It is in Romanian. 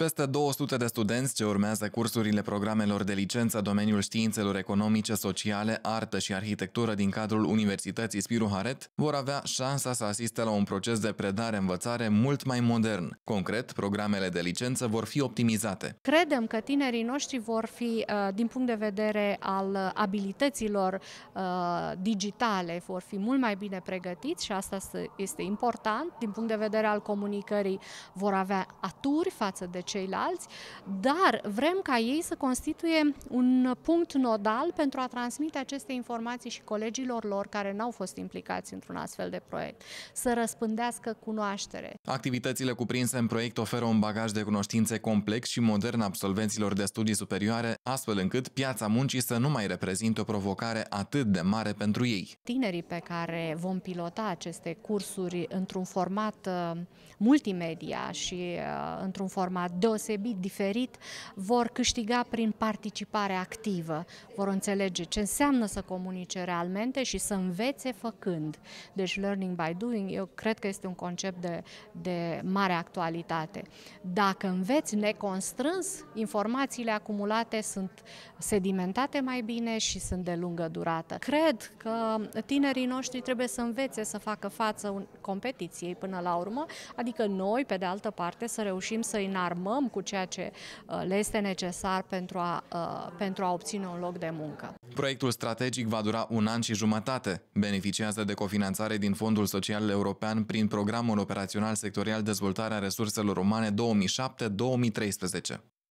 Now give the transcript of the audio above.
Peste 200 de studenți ce urmează cursurile programelor de licență domeniul științelor economice, sociale, artă și arhitectură din cadrul Universității Spiru Haret vor avea șansa să asiste la un proces de predare-învățare mult mai modern. Concret, programele de licență vor fi optimizate. Credem că tinerii noștri vor fi, uh, din punct de vedere al abilităților uh, digitale, vor fi mult mai bine pregătiți și asta este important. Din punct de vedere al comunicării vor avea aturi față de ceilalți, dar vrem ca ei să constituie un punct nodal pentru a transmite aceste informații și colegilor lor care n-au fost implicați într-un astfel de proiect, să răspândească cunoaștere. Activitățile cuprinse în proiect oferă un bagaj de cunoștințe complex și modern absolvenților de studii superioare, astfel încât piața muncii să nu mai reprezintă o provocare atât de mare pentru ei. Tinerii pe care vom pilota aceste cursuri într-un format uh, multimedia și uh, într-un format deosebit, diferit, vor câștiga prin participare activă, vor înțelege ce înseamnă să comunice realmente și să învețe făcând. Deci learning by doing, eu cred că este un concept de, de mare actualitate. Dacă înveți neconstrâns, informațiile acumulate sunt sedimentate mai bine și sunt de lungă durată. Cred că tinerii noștri trebuie să învețe să facă față competiției până la urmă, adică noi, pe de altă parte, să reușim să înarmăm formăm cu ceea ce uh, le este necesar pentru a, uh, pentru a obține un loc de muncă. Proiectul strategic va dura un an și jumătate. Beneficiază de cofinanțare din Fondul Social European prin Programul Operațional Sectorial Dezvoltarea Resurselor Umane 2007-2013.